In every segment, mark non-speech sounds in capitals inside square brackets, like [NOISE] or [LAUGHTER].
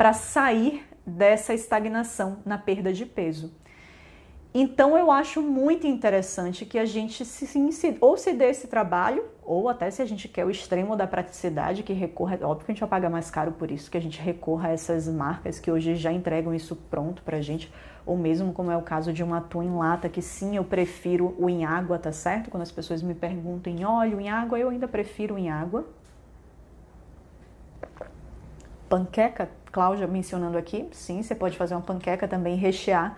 para sair dessa estagnação na perda de peso. Então eu acho muito interessante que a gente se, se, ou se dê esse trabalho, ou até se a gente quer o extremo da praticidade, que recorra, é óbvio que a gente vai pagar mais caro por isso, que a gente recorra a essas marcas que hoje já entregam isso pronto pra gente, ou mesmo como é o caso de uma atum em lata, que sim, eu prefiro o em água, tá certo? Quando as pessoas me perguntam em óleo, em água, eu ainda prefiro em água. Panqueca Cláudia mencionando aqui, sim, você pode fazer uma panqueca também, rechear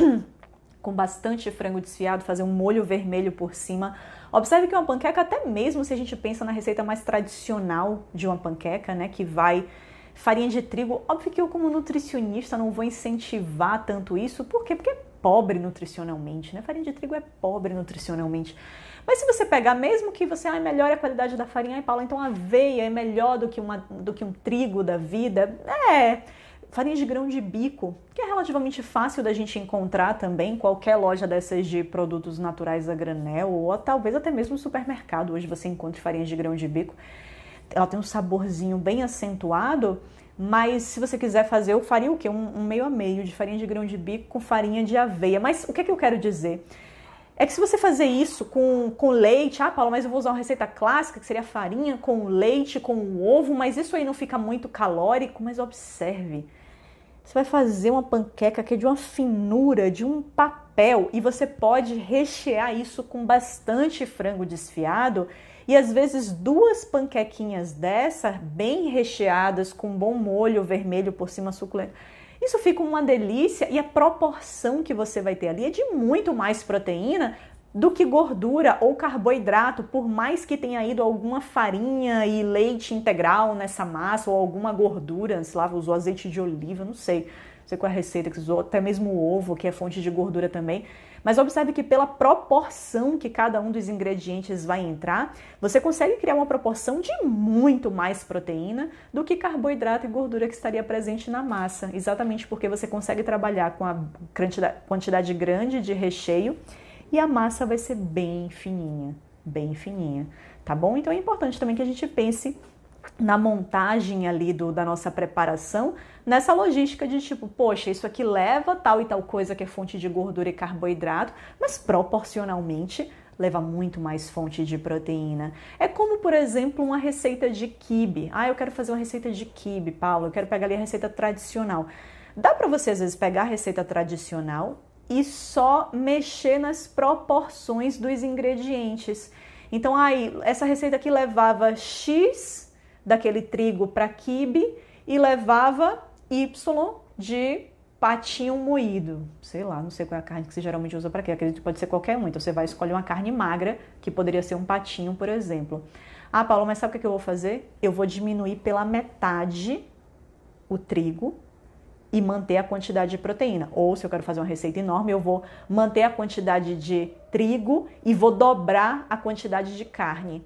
[CLEARS THROAT] com bastante frango desfiado, fazer um molho vermelho por cima. Observe que uma panqueca, até mesmo se a gente pensa na receita mais tradicional de uma panqueca, né, que vai farinha de trigo, óbvio que eu como nutricionista não vou incentivar tanto isso, por quê? Porque é pobre nutricionalmente, né? Farinha de trigo é pobre nutricionalmente. Mas se você pegar, mesmo que você, ah, melhore é melhor a qualidade da farinha, ai Paula, então a aveia é melhor do que, uma, do que um trigo da vida. É, farinha de grão de bico, que é relativamente fácil da gente encontrar também, qualquer loja dessas de produtos naturais a granel, ou talvez até mesmo no supermercado, hoje você encontra farinha de grão de bico. Ela tem um saborzinho bem acentuado, mas se você quiser fazer, eu faria o quê? Um, um meio a meio de farinha de grão de bico com farinha de aveia. Mas o que, é que eu quero dizer? É que se você fazer isso com, com leite, ah, Paulo, mas eu vou usar uma receita clássica, que seria farinha com leite, com ovo, mas isso aí não fica muito calórico, mas observe. Você vai fazer uma panqueca que é de uma finura, de um papel, e você pode rechear isso com bastante frango desfiado e às vezes duas panquequinhas dessa, bem recheadas, com um bom molho vermelho por cima suculento isso fica uma delícia e a proporção que você vai ter ali é de muito mais proteína do que gordura ou carboidrato, por mais que tenha ido alguma farinha e leite integral nessa massa ou alguma gordura, sei lá, usou azeite de oliva, não sei, não sei qual é a receita que usou, até mesmo ovo, que é fonte de gordura também. Mas observe que pela proporção que cada um dos ingredientes vai entrar, você consegue criar uma proporção de muito mais proteína do que carboidrato e gordura que estaria presente na massa, exatamente porque você consegue trabalhar com a quantidade grande de recheio e a massa vai ser bem fininha, bem fininha, tá bom? Então é importante também que a gente pense na montagem ali do, da nossa preparação, nessa logística de tipo, poxa, isso aqui leva tal e tal coisa que é fonte de gordura e carboidrato, mas proporcionalmente leva muito mais fonte de proteína. É como, por exemplo, uma receita de quibe. Ah, eu quero fazer uma receita de quibe, Paulo, eu quero pegar ali a receita tradicional. Dá para você às vezes pegar a receita tradicional e só mexer nas proporções dos ingredientes. Então, aí, essa receita aqui levava X daquele trigo para quibe e levava Y de patinho moído. Sei lá, não sei qual é a carne que você geralmente usa para quê. Acredito que pode ser qualquer um. Então você vai escolher uma carne magra, que poderia ser um patinho, por exemplo. Ah, Paulo, mas sabe o é que eu vou fazer? Eu vou diminuir pela metade o trigo e manter a quantidade de proteína. Ou se eu quero fazer uma receita enorme, eu vou manter a quantidade de trigo e vou dobrar a quantidade de carne.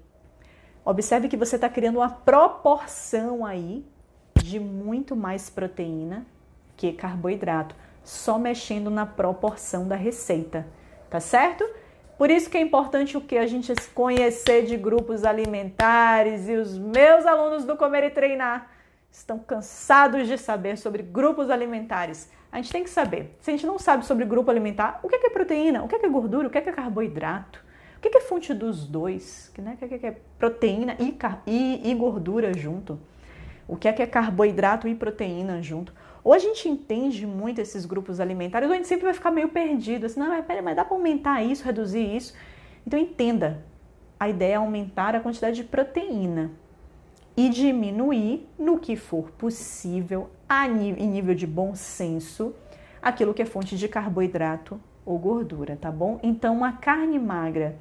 Observe que você está criando uma proporção aí de muito mais proteína que carboidrato, só mexendo na proporção da receita, tá certo? Por isso que é importante o que a gente conhecer de grupos alimentares e os meus alunos do Comer e Treinar estão cansados de saber sobre grupos alimentares. A gente tem que saber. Se a gente não sabe sobre grupo alimentar, o que é, é proteína, o é que é gordura, o que é, é carboidrato, que, que é fonte dos dois? O né, que, que é proteína e, e, e gordura junto? O que é que é carboidrato e proteína junto? Ou a gente entende muito esses grupos alimentares, ou a gente sempre vai ficar meio perdido, assim, não, mas pera, mas dá para aumentar isso, reduzir isso. Então entenda, a ideia é aumentar a quantidade de proteína e diminuir, no que for possível, a em nível de bom senso, aquilo que é fonte de carboidrato ou gordura, tá bom? Então, uma carne magra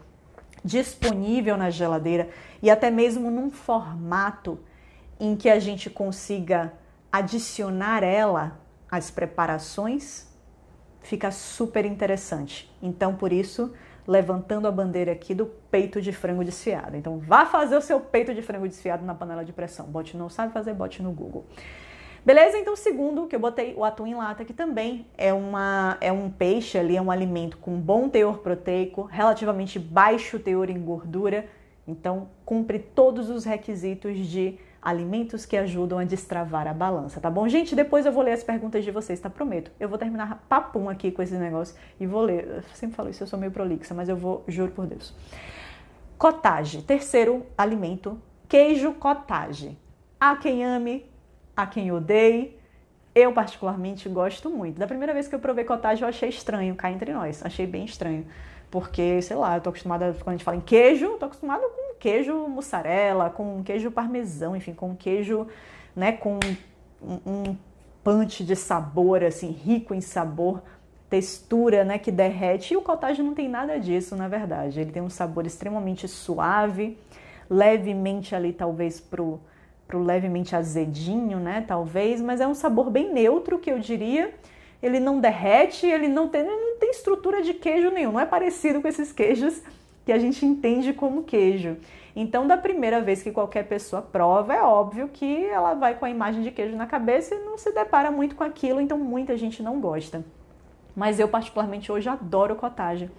disponível na geladeira e até mesmo num formato em que a gente consiga adicionar ela às preparações, fica super interessante. Então, por isso, levantando a bandeira aqui do peito de frango desfiado. Então, vá fazer o seu peito de frango desfiado na panela de pressão. Bote não sabe fazer, bote no Google. Beleza? Então, segundo, que eu botei o atum em lata, que também é, uma, é um peixe ali, é um alimento com bom teor proteico, relativamente baixo teor em gordura. Então, cumpre todos os requisitos de alimentos que ajudam a destravar a balança, tá bom? Gente, depois eu vou ler as perguntas de vocês, tá? Prometo. Eu vou terminar papum aqui com esse negócio e vou ler. Eu sempre falo isso, eu sou meio prolixa, mas eu vou, juro por Deus. Cottage, terceiro alimento, queijo cottage. Há quem ame, a quem Odeio. Eu, particularmente, gosto muito. Da primeira vez que eu provei cottage, eu achei estranho, cá entre nós. Achei bem estranho. Porque, sei lá, eu tô acostumada, quando a gente fala em queijo, eu tô acostumada com queijo mussarela, com queijo parmesão, enfim, com queijo, né, com um, um punch de sabor, assim, rico em sabor, textura, né, que derrete. E o cottage não tem nada disso, na verdade. Ele tem um sabor extremamente suave, levemente ali, talvez, pro para o levemente azedinho, né? Talvez, mas é um sabor bem neutro que eu diria. Ele não derrete, ele não tem, não tem estrutura de queijo nenhum, não é parecido com esses queijos que a gente entende como queijo. Então, da primeira vez que qualquer pessoa prova, é óbvio que ela vai com a imagem de queijo na cabeça e não se depara muito com aquilo, então muita gente não gosta. Mas eu, particularmente, hoje adoro cottage.